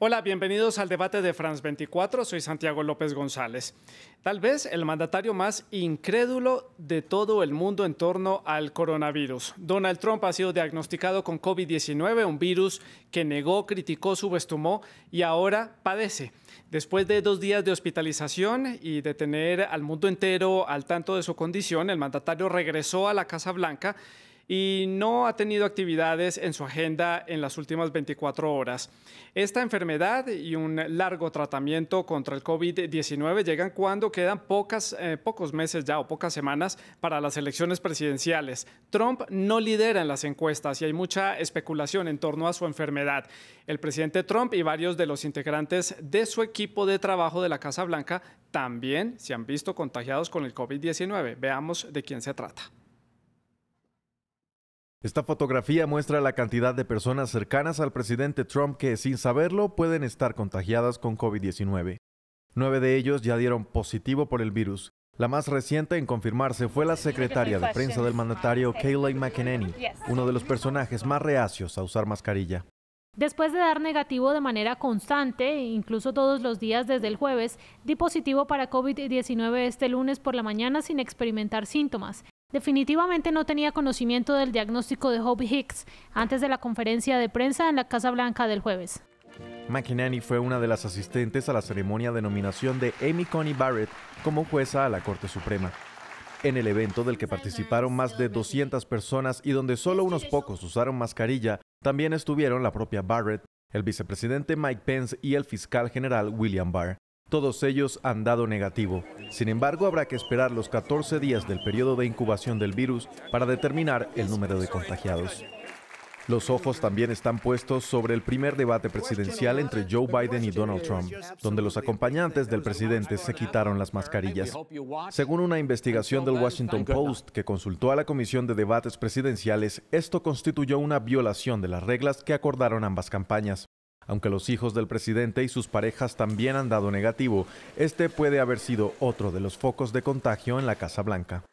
Hola, bienvenidos al debate de France 24. Soy Santiago López González. Tal vez el mandatario más incrédulo de todo el mundo en torno al coronavirus. Donald Trump ha sido diagnosticado con COVID-19, un virus que negó, criticó, subestimó y ahora padece. Después de dos días de hospitalización y de tener al mundo entero al tanto de su condición, el mandatario regresó a la Casa Blanca y no ha tenido actividades en su agenda en las últimas 24 horas. Esta enfermedad y un largo tratamiento contra el COVID-19 llegan cuando quedan eh, pocos meses ya o pocas semanas para las elecciones presidenciales. Trump no lidera en las encuestas y hay mucha especulación en torno a su enfermedad. El presidente Trump y varios de los integrantes de su equipo de trabajo de la Casa Blanca también se han visto contagiados con el COVID-19. Veamos de quién se trata. Esta fotografía muestra la cantidad de personas cercanas al presidente Trump que, sin saberlo, pueden estar contagiadas con COVID-19. Nueve de ellos ya dieron positivo por el virus. La más reciente en confirmarse fue la secretaria de prensa del mandatario Kayleigh McEnany, uno de los personajes más reacios a usar mascarilla. Después de dar negativo de manera constante, incluso todos los días desde el jueves, di positivo para COVID-19 este lunes por la mañana sin experimentar síntomas. Definitivamente no tenía conocimiento del diagnóstico de Hope Hicks antes de la conferencia de prensa en la Casa Blanca del jueves. McKinney fue una de las asistentes a la ceremonia de nominación de Amy Coney Barrett como jueza a la Corte Suprema. En el evento del que participaron más de 200 personas y donde solo unos pocos usaron mascarilla, también estuvieron la propia Barrett, el vicepresidente Mike Pence y el fiscal general William Barr. Todos ellos han dado negativo. Sin embargo, habrá que esperar los 14 días del periodo de incubación del virus para determinar el número de contagiados. Los ojos también están puestos sobre el primer debate presidencial entre Joe Biden y Donald Trump, donde los acompañantes del presidente se quitaron las mascarillas. Según una investigación del Washington Post que consultó a la Comisión de Debates Presidenciales, esto constituyó una violación de las reglas que acordaron ambas campañas. Aunque los hijos del presidente y sus parejas también han dado negativo, este puede haber sido otro de los focos de contagio en la Casa Blanca.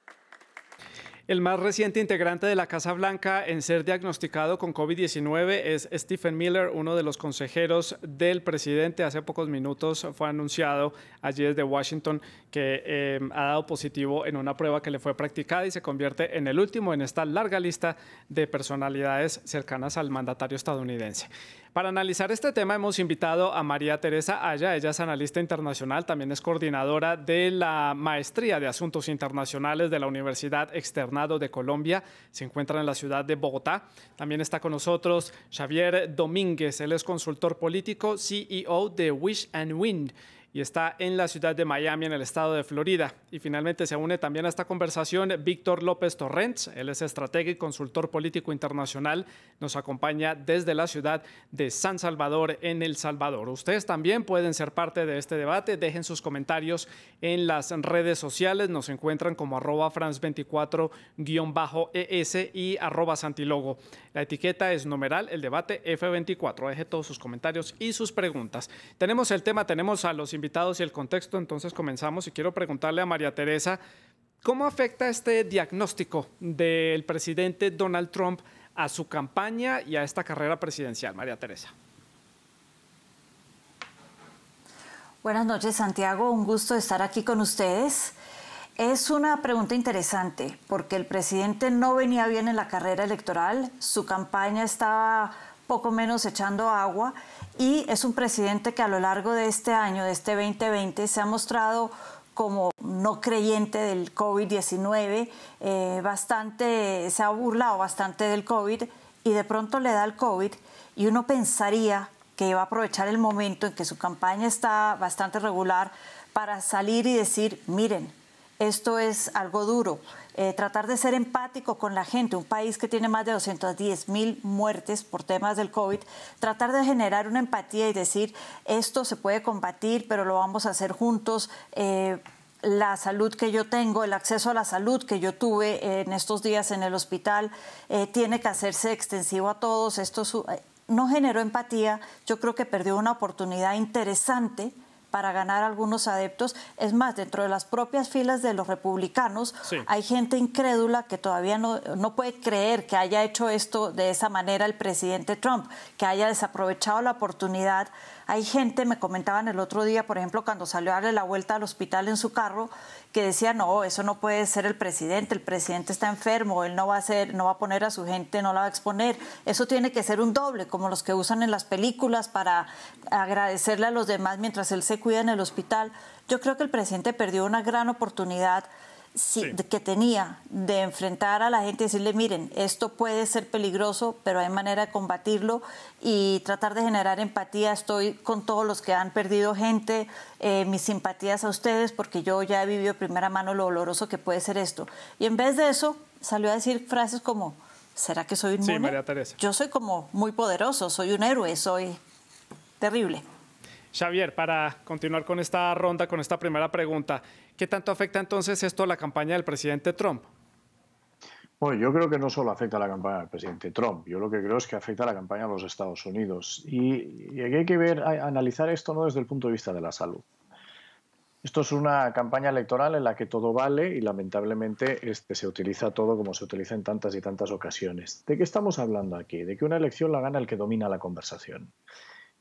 El más reciente integrante de la Casa Blanca en ser diagnosticado con COVID-19 es Stephen Miller, uno de los consejeros del presidente. Hace pocos minutos fue anunciado allí desde Washington que em, ha dado positivo en una prueba que le fue practicada y se convierte en el último en esta larga lista de personalidades cercanas al mandatario estadounidense. Para analizar este tema hemos invitado a María Teresa Aya, ella es analista internacional, también es coordinadora de la Maestría de Asuntos Internacionales de la Universidad Externado de Colombia, se encuentra en la ciudad de Bogotá. También está con nosotros Xavier Domínguez, él es consultor político, CEO de Wish and Wind y está en la ciudad de Miami, en el estado de Florida. Y finalmente se une también a esta conversación Víctor López Torrents, él es estratega y consultor político internacional, nos acompaña desde la ciudad de San Salvador, en El Salvador. Ustedes también pueden ser parte de este debate, dejen sus comentarios en las redes sociales, nos encuentran como arroba france24-es y arroba santilogo. La etiqueta es numeral el debate F24, deje todos sus comentarios y sus preguntas. Tenemos el tema, tenemos a los invitados y el contexto, entonces comenzamos y quiero preguntarle a María Teresa, ¿cómo afecta este diagnóstico del presidente Donald Trump a su campaña y a esta carrera presidencial, María Teresa? Buenas noches, Santiago. Un gusto estar aquí con ustedes. Es una pregunta interesante porque el presidente no venía bien en la carrera electoral, su campaña estaba poco menos echando agua y es un presidente que a lo largo de este año, de este 2020, se ha mostrado como no creyente del COVID-19, eh, bastante, se ha burlado bastante del COVID y de pronto le da el COVID y uno pensaría que iba a aprovechar el momento en que su campaña está bastante regular para salir y decir, miren, esto es algo duro, eh, tratar de ser empático con la gente, un país que tiene más de 210 mil muertes por temas del COVID, tratar de generar una empatía y decir, esto se puede combatir, pero lo vamos a hacer juntos. Eh, la salud que yo tengo, el acceso a la salud que yo tuve en estos días en el hospital, eh, tiene que hacerse extensivo a todos. Esto no generó empatía, yo creo que perdió una oportunidad interesante para ganar algunos adeptos. Es más, dentro de las propias filas de los republicanos hay gente incrédula que todavía no, no puede creer que haya hecho esto de esa manera el presidente Trump, que haya desaprovechado la oportunidad. Hay gente, me comentaban el otro día, por ejemplo, cuando salió a darle la vuelta al hospital en su carro, que decía, no, eso no puede ser el presidente, el presidente está enfermo, él no va a hacer, no va a poner a su gente, no la va a exponer. Eso tiene que ser un doble, como los que usan en las películas para agradecerle a los demás mientras él se cuida en el hospital. Yo creo que el presidente perdió una gran oportunidad que tenía de enfrentar a la gente y decirle, miren, esto puede ser peligroso, pero hay manera de combatirlo y tratar de generar empatía. Estoy con todos los que han perdido gente, eh, mis simpatías a ustedes, porque yo ya he vivido de primera mano lo doloroso que puede ser esto. Y en vez de eso, salió a decir frases como, ¿será que soy inmune? Sí, Yo soy como muy poderoso, soy un héroe, soy terrible. Xavier, para continuar con esta ronda, con esta primera pregunta, ¿qué tanto afecta entonces esto a la campaña del presidente Trump? Bueno, yo creo que no solo afecta a la campaña del presidente Trump, yo lo que creo es que afecta a la campaña de los Estados Unidos. Y, hay que ver, analizar esto no desde el punto de vista de la salud. Esto es una campaña electoral en la que todo vale y lamentablemente este, se utiliza todo como se utiliza en tantas y tantas ocasiones. ¿De qué estamos hablando aquí? De que una elección la gana el que domina la conversación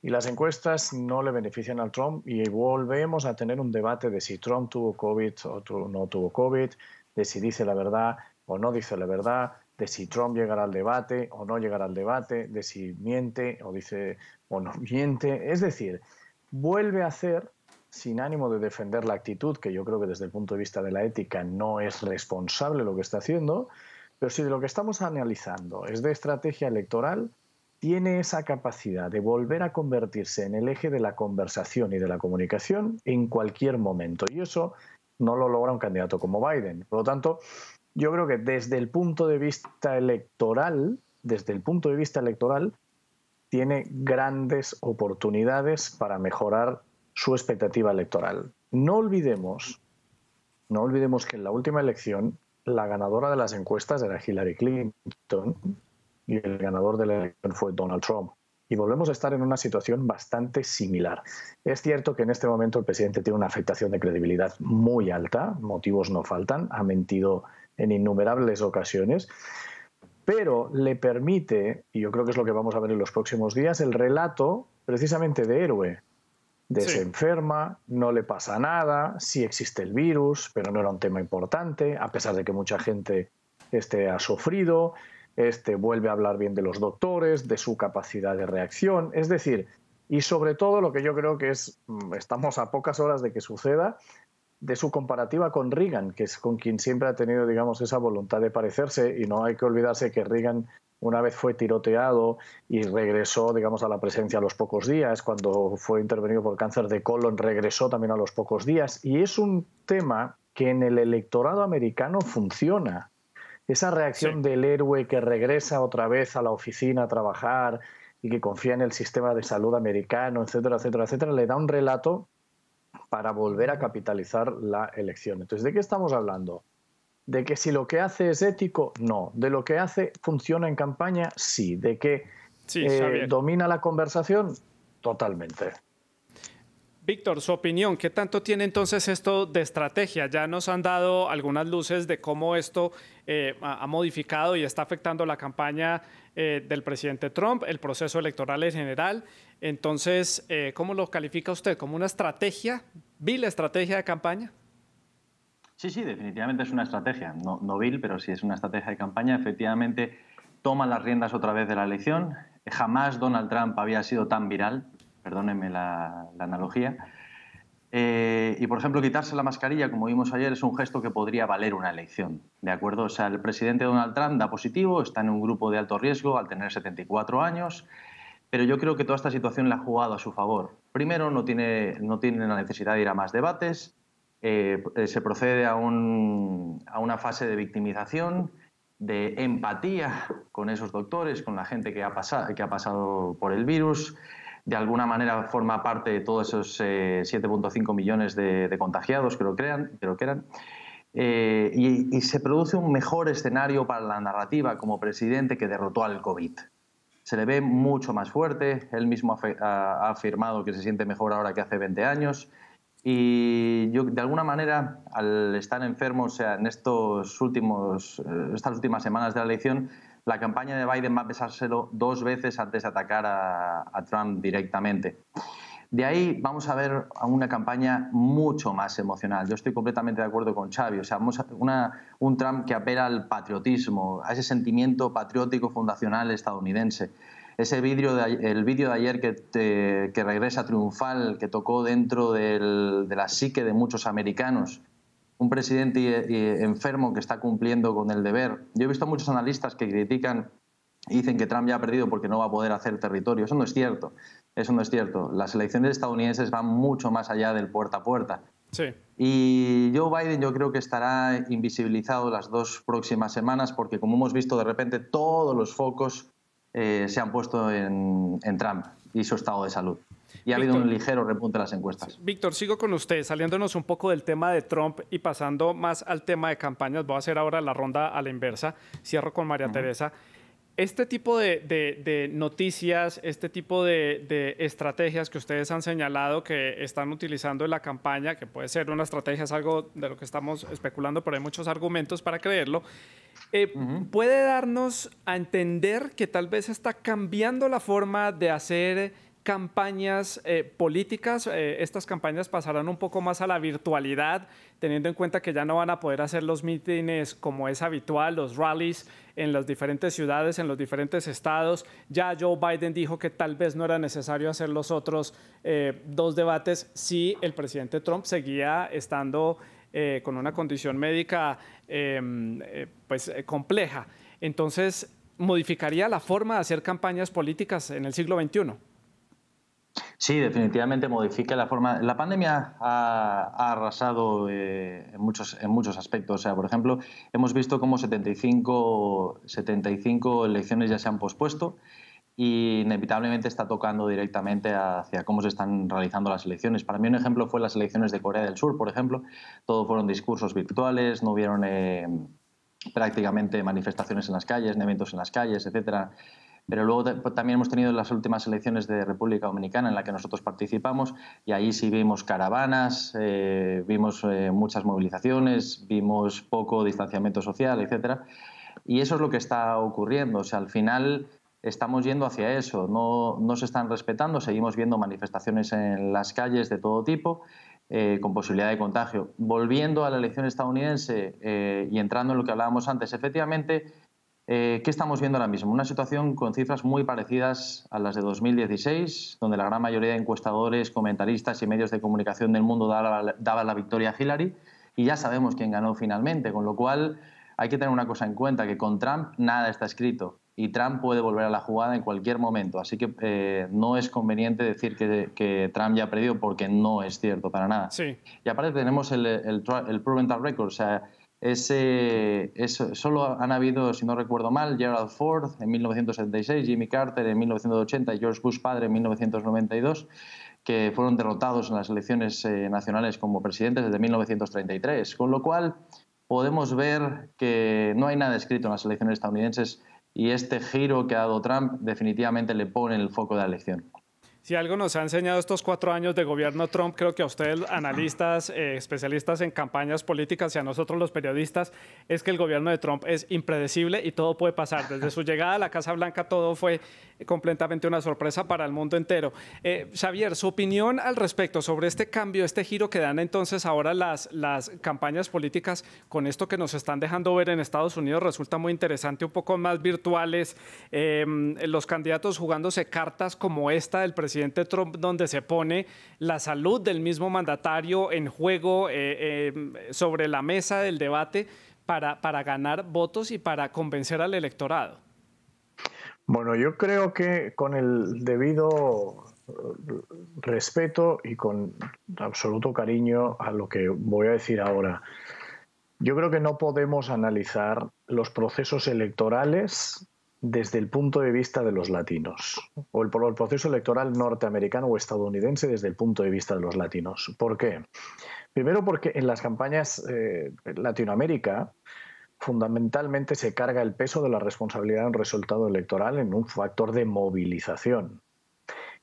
y las encuestas no le benefician al Trump y volvemos a tener un debate de si Trump tuvo COVID o no tuvo COVID, de si dice la verdad o no dice la verdad, de si Trump llegará al debate o no llegará al debate, de si miente o dice o no miente. Es decir, vuelve a hacer sin ánimo de defender la actitud, que yo creo que desde el punto de vista de la ética no es responsable lo que está haciendo, pero si de lo que estamos analizando es de estrategia electoral, tiene esa capacidad de volver a convertirse en el eje de la conversación y de la comunicación en cualquier momento. Y eso no lo logra un candidato como Biden. Por lo tanto, yo creo que desde el punto de vista electoral, desde el punto de vista electoral, tiene grandes oportunidades para mejorar su expectativa electoral. No olvidemos, no olvidemos que en la última elección la ganadora de las encuestas era Hillary Clinton y el ganador de la elección fue Donald Trump. Y volvemos a estar en una situación bastante similar. Es cierto que en este momento el presidente tiene una afectación de credibilidad muy alta, motivos no faltan, ha mentido en innumerables ocasiones, pero le permite, y yo creo que es lo que vamos a ver en los próximos días, el relato precisamente de héroe, de enferma, no le pasa nada, sí existe el virus, pero no era un tema importante, a pesar de que mucha gente este, ha sufrido, este vuelve a hablar bien de los doctores, de su capacidad de reacción, es decir, y sobre todo lo que yo creo que es, mm, estamos a pocas horas de que suceda, de su comparativa con Reagan, que es con quien siempre ha tenido, digamos, esa voluntad de parecerse, y no hay que olvidarse que Reagan una vez fue tiroteado y regresó, digamos, a la presencia a los pocos días, cuando fue intervenido por cáncer de colon, regresó también a los pocos días, y es un tema que en el electorado americano funciona. Esa reacción del héroe que regresa otra vez a la oficina a trabajar y que confía en el sistema de salud americano, etcétera, etcétera, etcétera, le da un relato para volver a capitalizar la elección. Entonces, ¿de qué estamos hablando? ¿De que si lo que hace es ético? No. ¿De lo que hace funciona en campaña? Sí. ¿De que eh, domina la conversación? Totalmente. Víctor, su opinión, ¿qué tanto tiene entonces esto de estrategia? Ya nos han dado algunas luces de cómo esto eh, ha modificado y está afectando la campaña eh, del presidente Trump, el proceso electoral en general. Entonces, eh, ¿cómo lo califica usted? ¿Como una estrategia? ¿Vil estrategia de campaña? Sí, sí, definitivamente es una estrategia. No, no vil, pero sí es una estrategia de campaña. Efectivamente, toma las riendas otra vez de la elección. Jamás Donald Trump había sido tan viral perdónenme la, analogía. Eh, y, por ejemplo, quitarse la mascarilla, como vimos ayer, es un gesto que podría valer una elección. ¿De acuerdo? O sea, el presidente Donald Trump da positivo, está en un grupo de alto riesgo al tener 74 años, pero yo creo que toda esta situación le ha jugado a su favor. Primero, no tiene, no tiene la necesidad de ir a más debates, eh, eh, se procede a, un, a una fase de victimización, de empatía con esos doctores, con la gente que ha, pasado, que ha pasado por el virus de alguna manera forma parte de todos esos 7.5 eh, millones de, contagiados, que lo crean. que eran. Eh, y, se produce un mejor escenario para la narrativa como presidente que derrotó al COVID. Se le ve mucho más fuerte, él mismo ha, afirmado que se siente mejor ahora que hace 20 años. Y yo, de alguna manera, al estar enfermo, o sea, en estos últimos, eh, estas últimas semanas de la elección, la campaña de Biden va a pesárselo dos veces antes de atacar a, Trump directamente. De ahí vamos a ver una campaña mucho más emocional. Yo estoy completamente de acuerdo con Xavi. O sea, una, un Trump que apela al patriotismo, a ese sentimiento patriótico fundacional estadounidense. Ese vídeo el vídeo de ayer que, regresa triunfal, que tocó dentro de la psique de muchos americanos un presidente enfermo que está cumpliendo con el deber. Yo he visto muchos analistas que critican y dicen que Trump ya ha perdido porque no va a poder hacer territorio. Eso no es cierto. Eso no es cierto. Las elecciones estadounidenses van mucho más allá del puerta a puerta. Sí. Y Joe Biden yo creo que estará invisibilizado las dos próximas semanas porque como hemos visto de repente todos los focos eh, se han puesto en, en Trump y su estado de salud y ha habido un ligero repunte a las encuestas. Víctor, sigo con usted, saliéndonos un poco del tema de Trump y pasando más al tema de campañas. Voy a hacer ahora la ronda a la inversa. Cierro con María Teresa. Este tipo de, noticias, este tipo de, estrategias que ustedes han señalado que están utilizando en la campaña, que puede ser una estrategia, es algo de lo que estamos especulando, pero hay muchos argumentos para creerlo, eh, puede darnos a entender que tal vez está cambiando la forma de hacer campañas eh, políticas. Eh, estas campañas pasarán un poco más a la virtualidad, teniendo en cuenta que ya no van a poder hacer los mítines como es habitual, los rallies en las diferentes ciudades, en los diferentes estados. Ya Joe Biden dijo que tal vez no era necesario hacer los otros eh, dos debates si el presidente Trump seguía estando con una condición médica pues, compleja. Entonces, modificaría la forma de hacer campañas políticas en el siglo XXI. Sí, definitivamente modifica la forma. La pandemia ha, arrasado eh, en, muchos, en muchos aspectos. O sea, por ejemplo, hemos visto cómo 75, 75 elecciones ya se han pospuesto y inevitablemente está tocando directamente hacia cómo se están realizando las elecciones. Para mí un ejemplo fue las elecciones de Corea del Sur, por ejemplo. Todo fueron discursos virtuales, no hubieron eh, prácticamente manifestaciones en las calles, eventos en las calles, etcétera. Pero luego pues, también hemos tenido las últimas elecciones de República Dominicana en la que nosotros participamos y ahí sí vimos caravanas, eh, vimos eh, muchas movilizaciones, vimos poco distanciamiento social, etcétera. Y eso es lo que está ocurriendo. O sea, al final estamos yendo hacia eso. No, se están respetando, seguimos viendo manifestaciones en las calles de todo tipo. Eh, con posibilidad de contagio. Volviendo a la elección estadounidense y entrando en lo que hablábamos antes, efectivamente eh, ¿Qué estamos viendo ahora mismo? Una situación con cifras muy parecidas a las de 2016, donde la gran mayoría de encuestadores, comentaristas y medios de comunicación del mundo daban la victoria a Hillary y ya sabemos quién ganó finalmente, con lo cual hay que tener una cosa en cuenta, que con Trump nada está escrito y Trump puede volver a la jugada en cualquier momento, así que eh, no es conveniente decir que, Trump ya ha perdido porque no es cierto para nada. Sí. Y aparte tenemos el, el, el Record, o sea, ese, solo han habido, si no recuerdo mal, Gerald Ford en 1976, Jimmy Carter en 1980 y George Bush padre en 1992 que fueron derrotados en las elecciones eh, nacionales como presidentes desde 1933. Con lo cual, podemos ver que no hay nada escrito en las elecciones estadounidenses y este giro que ha dado Trump definitivamente le pone el foco de la elección. Si algo nos ha enseñado estos cuatro años de gobierno Trump, creo que a ustedes, analistas, eh, especialistas en campañas políticas y a nosotros los periodistas, es que el gobierno de Trump es impredecible y todo puede pasar. Desde su llegada a la Casa Blanca todo fue eh, completamente una sorpresa para el mundo entero. Eh, Xavier, su opinión al respecto sobre este cambio, este giro que dan entonces ahora las, las campañas políticas con esto que nos están dejando ver en Estados Unidos resulta muy interesante, un poco más virtuales, eh, los candidatos jugándose cartas como esta del presidente Trump, donde se pone la salud del mismo mandatario en juego sobre la mesa del debate para, para ganar votos y para convencer al electorado. Bueno, yo creo que con el debido uh, respeto y con absoluto cariño a lo que voy a decir ahora, yo creo que no podemos analizar los procesos electorales desde el punto de vista de los latinos, o el, proceso electoral norteamericano o estadounidense desde el punto de vista de los latinos. ¿Por qué? Primero porque en las campañas eh, Latinoamérica fundamentalmente se carga el peso de la responsabilidad en un resultado electoral en un factor de movilización.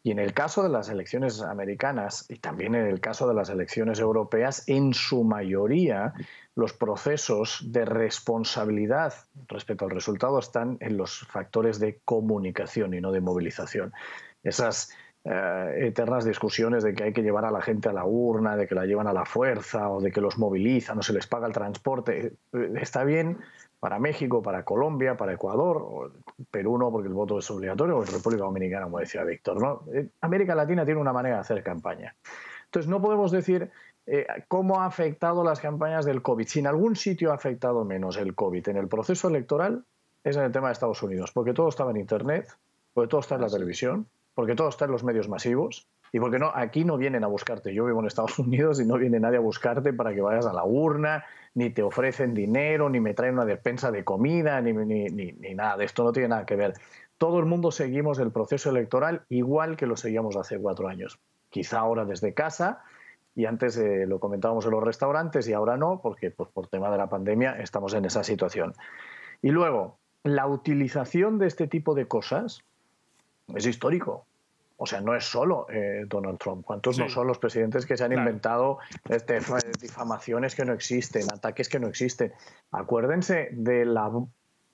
Y en el caso de las elecciones americanas y también en el caso de las elecciones europeas, en su mayoría los procesos de responsabilidad respecto al resultado están en los factores de comunicación y no de movilización. Esas eh, eternas discusiones de que hay que llevar a la gente a la urna, de que la llevan a la fuerza o de que los movilizan o se les paga el transporte. Eh, está bien para México, para Colombia, para Ecuador, Perú no porque el voto es obligatorio, o en República Dominicana, como decía Víctor. ¿no? Eh, América Latina tiene una manera de hacer campaña. Entonces no podemos decir cómo ha afectado las campañas del COVID. Si en algún sitio ha afectado menos el COVID en el proceso electoral, es en el tema de Estados Unidos, porque todo estaba en Internet, porque todo está en la televisión, porque todo está en los medios masivos y porque no, aquí no vienen a buscarte. Yo vivo en Estados Unidos y no viene nadie a buscarte para que vayas a la urna, ni te ofrecen dinero, ni me traen una despensa de comida, ni, ni, nada esto, no tiene nada que ver. Todo el mundo seguimos el proceso electoral igual que lo seguíamos hace cuatro años. Quizá ahora desde casa, y antes eh, lo comentábamos en los restaurantes y ahora no, porque pues, por tema de la pandemia estamos en esa situación. Y luego, la utilización de este tipo de cosas es histórico. O sea, no es solo eh, Donald Trump. ¿Cuántos no son los presidentes que se han inventado este, difamaciones que no existen, ataques que no existen? Acuérdense de la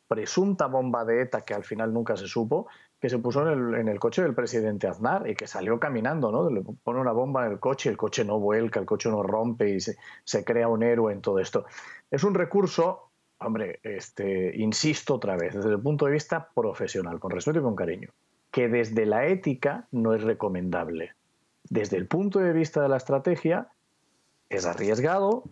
presunta bomba de ETA que al final nunca se supo, que se puso en el, coche del presidente Aznar y que salió caminando, ¿no? Le pone una bomba en el coche, el coche no vuelca, el coche no rompe y se, se crea un héroe en todo esto. Es un recurso, hombre, este, insisto otra vez, desde el punto de vista profesional, con respeto y con cariño que desde la ética no es recomendable. Desde el punto de vista de la estrategia, es arriesgado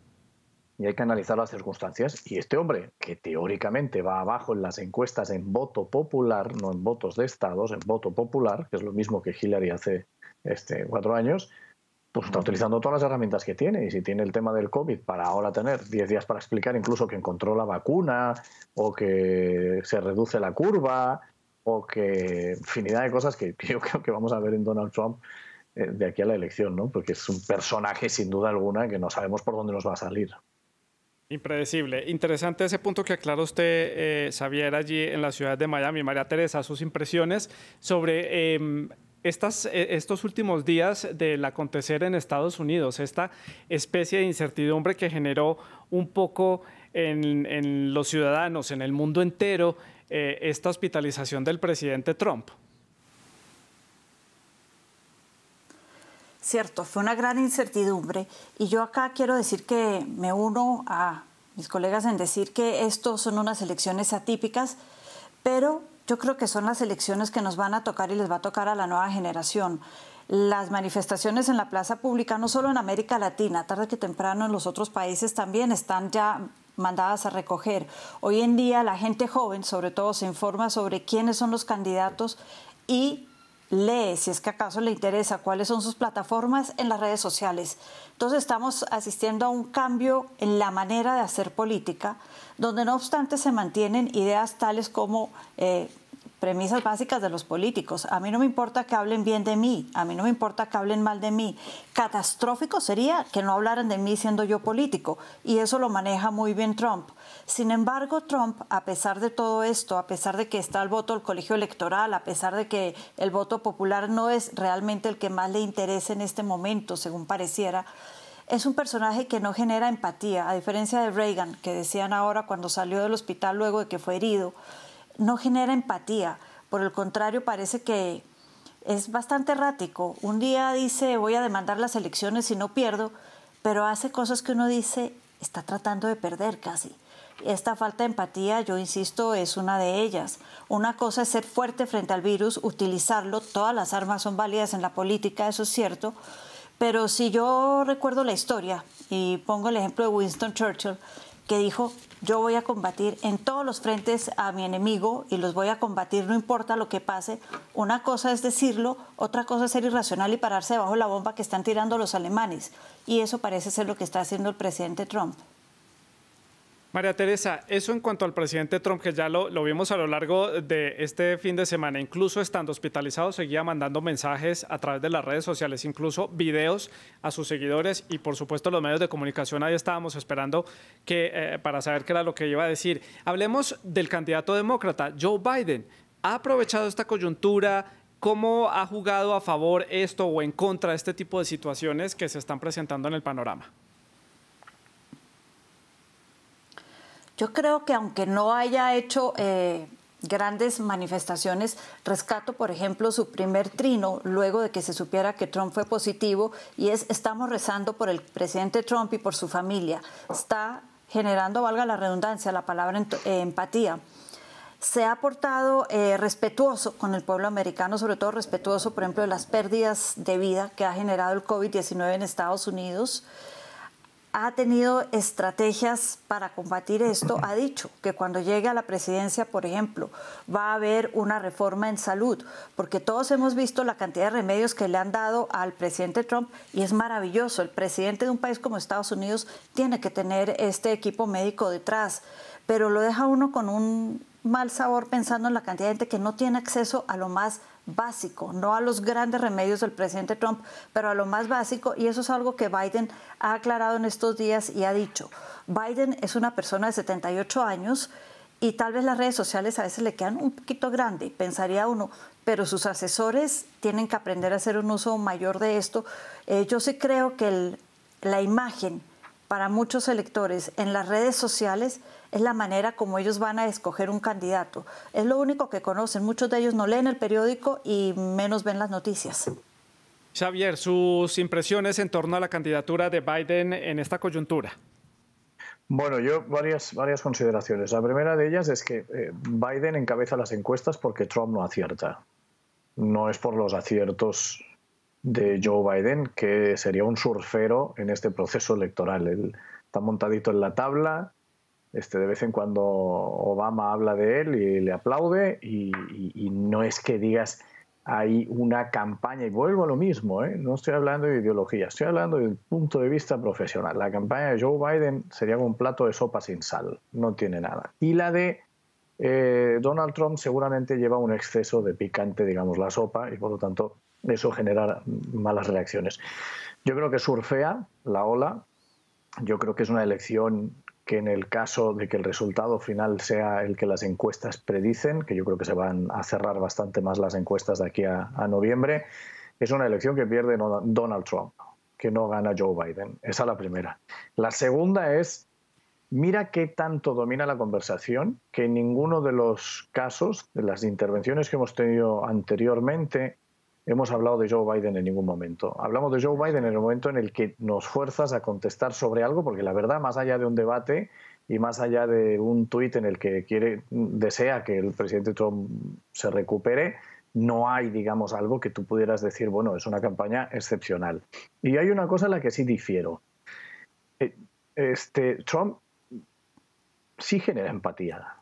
y hay que analizar las circunstancias. Y este hombre, que teóricamente va abajo en las encuestas en voto popular, no en votos de estados, en voto popular, que es lo mismo que Hillary hace este, cuatro años, pues está utilizando todas las herramientas que tiene. Y si tiene el tema del COVID para ahora tener 10 días para explicar incluso que encontró la vacuna o que se reduce la curva o que infinidad de cosas que, yo creo que vamos a ver en Donald Trump eh, de aquí a la elección, ¿no? Porque es un personaje sin duda alguna que no sabemos por dónde nos va a salir. Impredecible. Interesante ese punto que aclara usted, eh, allí en la ciudad de Miami. María Teresa, sus impresiones sobre em, estas, eh, estos últimos días del acontecer en Estados Unidos, esta especie de incertidumbre que generó un poco en los ciudadanos, en el mundo entero, eh, esta hospitalización del presidente Trump. Cierto, fue una gran incertidumbre y yo acá quiero decir que me uno a mis colegas en decir que esto son unas elecciones atípicas, pero yo creo que son las elecciones que nos van a tocar y les va a tocar a la nueva generación. Las manifestaciones en la plaza pública, no solo en América Latina, tarde que temprano en los otros países también están ya mandadas a recoger. Hoy en día la gente joven sobre todo se informa sobre quiénes son los candidatos y lee, si es que acaso le interesa, cuáles son sus plataformas en las redes sociales. Entonces estamos asistiendo a un cambio en la manera de hacer política, donde no obstante se mantienen ideas tales como... Eh, premisas básicas de los políticos. A mí no me importa que hablen bien de mí, a mí no me importa que hablen mal de mí. Catastrófico sería que no hablaran de mí siendo yo político, y eso lo maneja muy bien Trump. Sin embargo, Trump, a pesar de todo esto, a pesar de que está al voto del colegio electoral, a pesar de que el voto popular no es realmente el que más le interesa en este momento, según pareciera, es un personaje que no genera empatía, a diferencia de Reagan, que decían ahora cuando salió del hospital luego de que fue herido no genera empatía, por el contrario parece que es bastante errático. Un día dice voy a demandar las elecciones si no pierdo, pero hace cosas que uno dice está tratando de perder casi. Esta falta de empatía, yo insisto, es una de ellas. Una cosa es ser fuerte frente al virus, utilizarlo, todas las armas son válidas en la política, eso es cierto, pero si yo recuerdo la historia y pongo el ejemplo de Winston Churchill, que dijo, yo voy a combatir en todos los frentes a mi enemigo y los voy a combatir no importa lo que pase. Una cosa es decirlo, otra cosa es ser irracional y pararse bajo la bomba que están tirando los alemanes. Y eso parece ser lo que está haciendo el presidente Trump. María Teresa, eso en cuanto al presidente Trump, que ya lo, vimos a lo largo de este fin de semana, incluso estando hospitalizado, seguía mandando mensajes a través de las redes sociales, incluso videos a sus seguidores y por supuesto los medios de comunicación. Ahí estábamos esperando que, eh, para saber qué era lo que iba a decir. Hablemos del candidato demócrata, Joe Biden. ¿Ha aprovechado esta coyuntura? ¿Cómo ha jugado a favor esto o en contra de este tipo de situaciones que se están presentando en el panorama? Yo creo que aunque no haya hecho eh, grandes manifestaciones, rescato, por ejemplo, su primer trino luego de que se supiera que Trump fue positivo y es estamos rezando por el presidente Trump y por su familia. Está generando, valga la redundancia, la palabra eh, empatía se ha portado eh, respetuoso con el pueblo americano, sobre todo respetuoso, por ejemplo, de las pérdidas de vida que ha generado el COVID-19 en Estados Unidos ha tenido estrategias para combatir esto. Ha dicho que cuando llegue a la presidencia, por ejemplo, va a haber una reforma en salud, porque todos hemos visto la cantidad de remedios que le han dado al presidente Trump y es maravilloso. El presidente de un país como Estados Unidos tiene que tener este equipo médico detrás, pero lo deja uno con un mal sabor pensando en la cantidad de gente que no tiene acceso a lo más básico, no a los grandes remedios del presidente Trump, pero a lo más básico, y eso es algo que Biden ha aclarado en estos días y ha dicho. Biden es una persona de 78 años y tal vez las redes sociales a veces le quedan un poquito grande, pensaría uno, pero sus asesores tienen que aprender a hacer un uso mayor de esto. Eh, yo sí creo que la imagen para muchos electores en las redes sociales es la manera como ellos van a escoger un candidato. Es lo único que conocen. Muchos de ellos no leen el periódico y menos ven las noticias. Xavier, sus impresiones en torno a la candidatura de Biden en esta coyuntura. Bueno, yo varias, varias consideraciones. La primera de ellas es que eh, Biden encabeza las encuestas porque Trump no acierta. No es por los aciertos de Joe Biden, que sería un surfero en este proceso electoral. Él está montadito en la tabla, este, de vez en cuando Obama habla de él y le aplaude y, no es que digas hay una campaña, y vuelvo a lo mismo, ¿eh? no estoy hablando de ideología, estoy hablando del punto de vista profesional. La campaña de Joe Biden sería como un plato de sopa sin sal, no tiene nada. Y la de eh, Donald Trump seguramente lleva un exceso de picante, digamos, la sopa, y por lo tanto eso genera malas reacciones. Yo creo que surfea la ola, yo creo que es una elección que en el caso de que el resultado final sea el que las encuestas predicen, que yo creo que se van a cerrar bastante más las encuestas de aquí a, noviembre, es una elección que pierde Donald Trump, que no gana Joe Biden. Esa es la primera. La segunda es, mira qué tanto domina la conversación, que en ninguno de los casos, de las intervenciones que hemos tenido anteriormente, hemos hablado de Joe Biden en ningún momento. Hablamos de Joe Biden en el momento en el que nos fuerzas a contestar sobre algo, porque la verdad, más allá de un debate y más allá de un tuit en el que quiere, desea que el presidente Trump se recupere, no hay, digamos, algo que tú pudieras decir, bueno, es una campaña excepcional. Y hay una cosa en la que sí difiero. Eh, este, Trump sí genera empatía.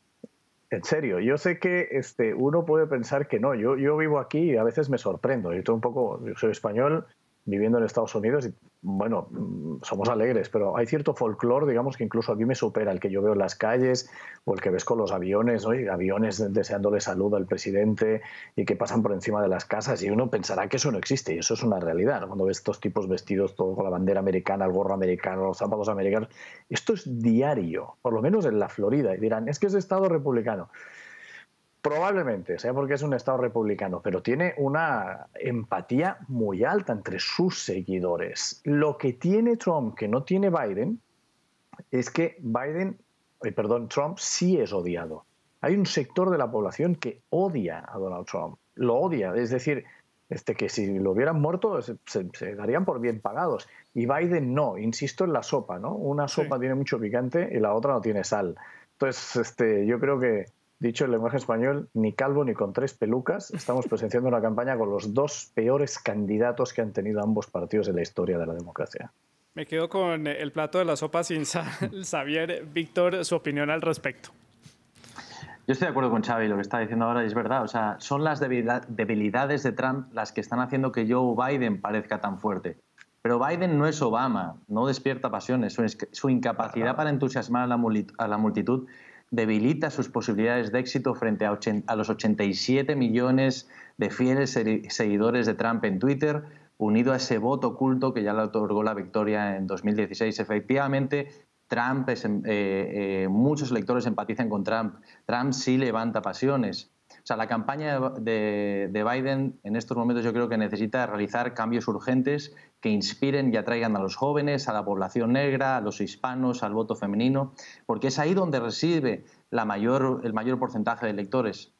En serio, yo sé que este, uno puede pensar que no, yo, yo vivo aquí y a veces me sorprendo, yo un poco, yo soy español, viviendo en Estados Unidos y, bueno, mm, somos alegres, pero hay cierto folclore, digamos, que incluso aquí me supera el que yo veo en las calles o el que ves con los aviones, ¿no? aviones deseándole salud al presidente y que pasan por encima de las casas y uno pensará que eso no existe y eso es una realidad, Cuando ves estos tipos vestidos todo con la bandera americana, el gorro americano, los zapatos americanos, esto es diario, por lo menos en la Florida, y dirán, es que es Estado republicano probablemente sea porque es un Estado republicano, pero tiene una empatía muy alta entre sus seguidores. Lo que tiene Trump, que no tiene Biden, es que Biden, eh, perdón, Trump sí es odiado. Hay un sector de la población que odia a Donald Trump, lo odia, es decir, este, que si lo hubieran muerto se, darían por bien pagados. Y Biden no, insisto en la sopa, ¿no? Una sopa tiene mucho picante y la otra no tiene sal. Entonces, este, yo creo que Dicho el lenguaje español, ni calvo ni con tres pelucas, estamos presenciando una campaña con los dos peores candidatos que han tenido ambos partidos en la historia de la democracia. Me quedo con el plato de la sopa sin saber, Víctor, su opinión al respecto. Yo estoy de acuerdo con Xavi, lo que está diciendo ahora es verdad. O sea, son las debilidades de Trump las que están haciendo que Joe Biden parezca tan fuerte. Pero Biden no es Obama, no despierta pasiones. Su, incapacidad para entusiasmar a la multitud debilita sus posibilidades de éxito frente a, a los 87 millones de fieles seguidores de Trump en Twitter, unido a ese voto oculto que ya le otorgó la victoria en 2016. Efectivamente, Trump, eh, eh, muchos electores empatizan con Trump. Trump sí levanta pasiones. O sea, la campaña de, Biden en estos momentos yo creo que necesita realizar cambios urgentes que inspiren y atraigan a los jóvenes, a la población negra, a los hispanos, al voto femenino, porque es ahí donde recibe mayor, el mayor porcentaje de electores.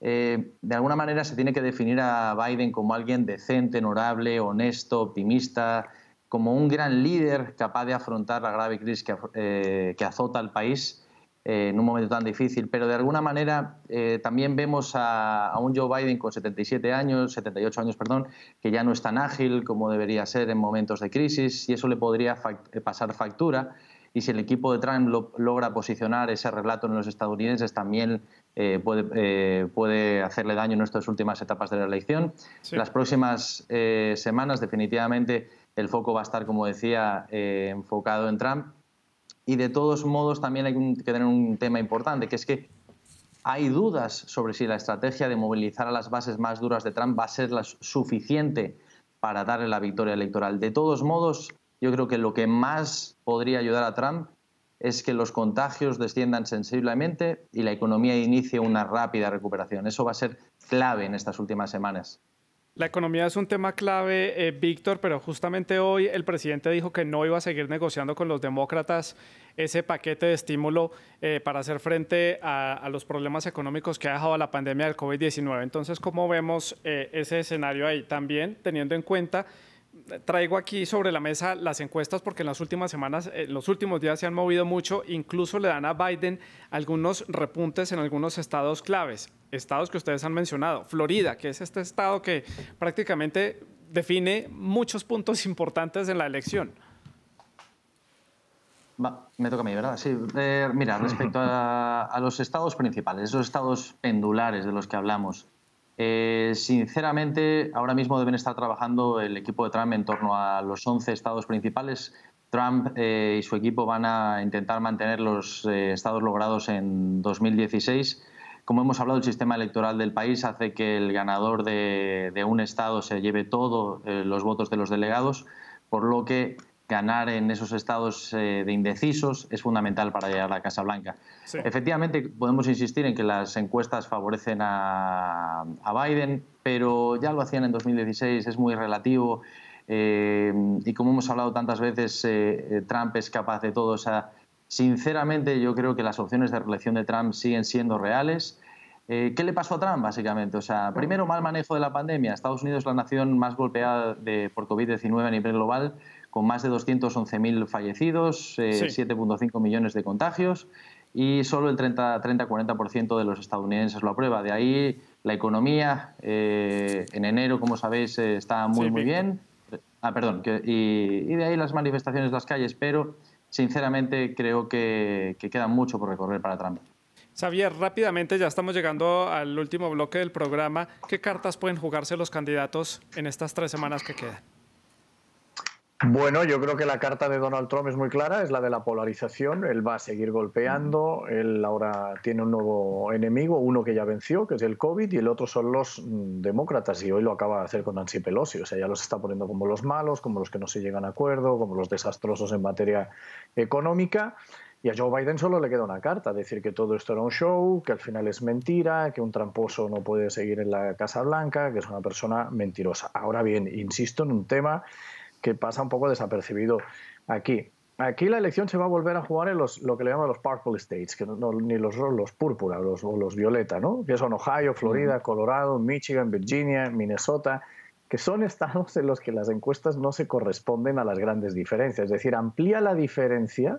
Eh, de alguna manera se tiene que definir a Biden como alguien decente, honorable, honesto, optimista, como un gran líder capaz de afrontar la grave crisis que, eh, que azota al país eh, en un momento tan difícil, pero de alguna manera eh, también vemos a, un Joe Biden con 77 años, 78 años, perdón, que ya no es tan ágil como debería ser en momentos de crisis y eso le podría eh, pasar factura. Y si el equipo de Trump logra posicionar ese relato en los estadounidenses, también puede, puede, hacerle daño en estas últimas etapas de la elección. Las próximas semanas, definitivamente, el foco va a estar, como decía, enfocado en Trump. Y de todos modos también hay que tener un tema importante, que es que hay dudas sobre si la estrategia de movilizar a las bases más duras de Trump va a ser la suficiente para darle la victoria electoral. De todos modos, yo creo que lo que más podría ayudar a Trump es que los contagios desciendan sensiblemente y la economía inicie una rápida recuperación. Eso va a ser clave en estas últimas semanas. La economía es un tema clave, eh, Víctor, pero justamente hoy el presidente dijo que no iba a seguir negociando con los demócratas ese paquete de estímulo eh, para hacer frente a, los problemas económicos que ha dejado la pandemia del COVID-19. Entonces, ¿cómo vemos eh, ese escenario ahí? También teniendo en cuenta traigo aquí sobre la mesa las encuestas porque en las últimas semanas, eh, en los últimos días se han movido mucho, incluso le dan a Biden algunos repuntes en algunos estados claves, estados que ustedes han mencionado, Florida, que es este estado que prácticamente define muchos puntos importantes en la elección. Me toca a mí, ¿verdad? Sí. Eh, mira, respecto a, a los estados principales, esos estados pendulares de los que hablamos, eh, sinceramente, ahora mismo deben estar trabajando el equipo de Trump en torno a los 11 estados principales. Trump eh, y su equipo van a intentar mantener los eh, estados logrados en 2016. Como hemos hablado, el sistema electoral del país hace que el ganador de, de un estado se lleve todos los votos de los delegados, por lo que ganar en esos estados eh, de indecisos es fundamental para llegar a la Casa Blanca. Efectivamente, podemos insistir en que las encuestas favorecen a, Biden, pero ya lo hacían en 2016, es muy relativo. Eh, y como hemos hablado tantas veces, eh, Trump es capaz de todo. O sea, sinceramente, yo creo que las opciones de reelección de Trump siguen siendo reales. ¿Qué le pasó a Trump, básicamente? O sea, primero, mal manejo de la pandemia. Estados Unidos es la nación más golpeada de, por COVID-19 a nivel global con más de 211.000 fallecidos, 7.5 eh, millones de contagios y solo el 30-40% de los estadounidenses lo aprueba. De ahí la economía eh, en enero, como sabéis, eh, está muy, muy bien. Ah, perdón, y, de ahí las manifestaciones en las calles, pero sinceramente creo que, que queda mucho por recorrer para Trump. Xavier, rápidamente ya estamos llegando al último bloque del programa. ¿Qué cartas pueden jugarse los candidatos en estas tres semanas que quedan? Bueno, yo creo que la carta de Donald Trump es muy clara, es la de la polarización. Él va a seguir golpeando, él ahora tiene un nuevo enemigo, uno que ya venció, que es el COVID, y el otro son los mm, demócratas, y hoy lo acaba de hacer con Nancy Pelosi. O sea, ya los está poniendo como los malos, como los que no se llegan a acuerdo, como los desastrosos en materia económica. Y a Joe Biden solo le queda una carta, decir que todo esto era un show, que al final es mentira, que un tramposo no puede seguir en la Casa Blanca, que es una persona mentirosa. Ahora bien, insisto en un tema que pasa un poco desapercibido aquí. Aquí la elección se va a volver a jugar en los, lo que le llaman los Purple States, que no, ni los, los púrpura los, o los violeta, ¿no? que son Ohio, Florida, Colorado, Michigan, Virginia, Minnesota, que son estados en los que las encuestas no se corresponden a las grandes diferencias. Es decir, amplía la diferencia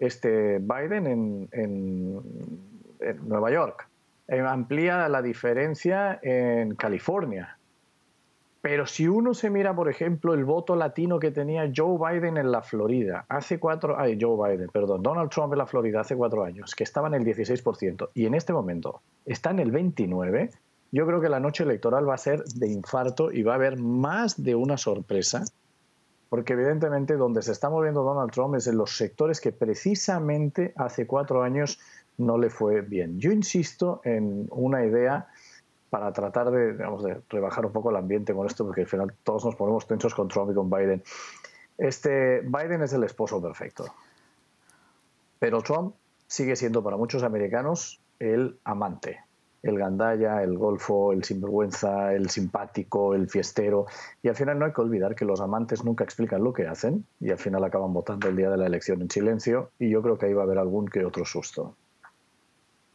este Biden en, en Nueva York, eh, amplía la diferencia en California, pero si uno se mira, por ejemplo, el voto latino que tenía Joe Biden en la Florida hace cuatro, Joe Biden, perdón, Donald Trump en la Florida hace cuatro años, que estaba en el 16% y en este momento está en el 29, yo creo que la noche electoral va a ser de infarto y va a haber más de una sorpresa, porque evidentemente donde se está moviendo Donald Trump es en los sectores que precisamente hace cuatro años no le fue bien. Yo insisto en una idea para tratar de, rebajar un poco el ambiente con esto, porque al final todos nos ponemos tensos con Trump y con Biden. Este, Biden es el esposo perfecto, pero Trump sigue siendo para muchos americanos el amante, el gandalla, el golfo, el sinvergüenza, el simpático, el fiestero. Y al final no hay que olvidar que los amantes nunca explican lo que hacen y al final acaban votando el día de la elección en silencio y yo creo que ahí va a haber algún que otro susto.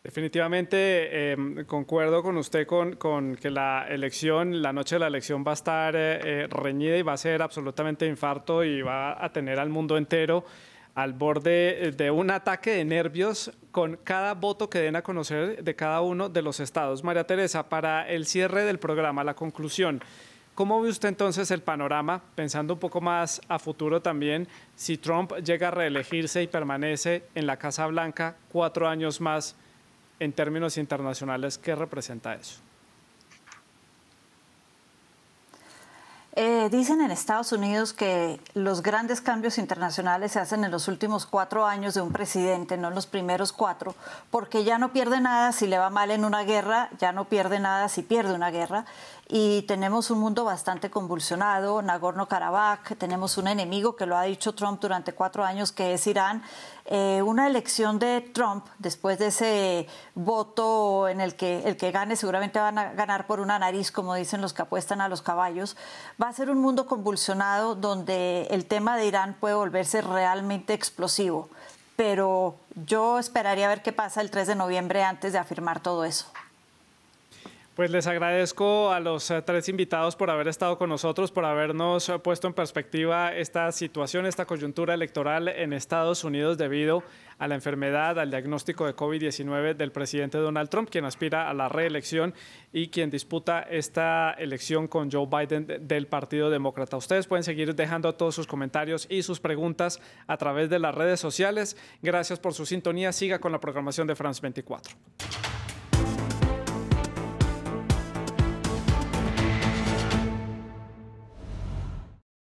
Definitivamente em, concuerdo con usted con, que la elección, la noche de la elección va a estar eh, eh, reñida y va a ser absolutamente infarto y va a tener al mundo entero al borde eh, de un ataque de nervios con cada voto que den a conocer de cada uno de los estados. María Teresa, para el cierre del programa, la conclusión, ¿cómo ve usted entonces el panorama, pensando un poco más a futuro también, si Trump llega a reelegirse y permanece en la Casa Blanca cuatro años más? en términos internacionales, ¿qué representa eso? Eh, dicen en Estados Unidos que los grandes cambios internacionales se hacen en los últimos cuatro años de un presidente, no en los primeros cuatro, porque ya no pierde nada si le va mal en una guerra, ya no pierde nada si pierde una guerra, y tenemos un mundo bastante convulsionado, Nagorno-Karabaj, tenemos un enemigo que lo ha dicho Trump durante cuatro años, que es Irán. Eh, una elección de Trump, después de ese voto en el que el que gane seguramente van a ganar por una nariz, como dicen los que apuestan a los caballos, va a ser un mundo convulsionado donde el tema de Irán puede volverse realmente explosivo. Pero yo esperaría ver qué pasa el 3 de noviembre antes de afirmar todo eso. Pues les agradezco a los eh, tres invitados por haber estado con nosotros, por habernos eh, puesto en perspectiva esta situación, esta coyuntura electoral en Estados Unidos debido a la enfermedad, al diagnóstico de COVID-19 del presidente Donald Trump, quien aspira a la reelección y quien disputa esta elección con Joe Biden del Partido Demócrata. Ustedes pueden seguir dejando todos sus comentarios y sus preguntas a través de las redes sociales. Gracias por su sintonía. Siga con la programación de France 24.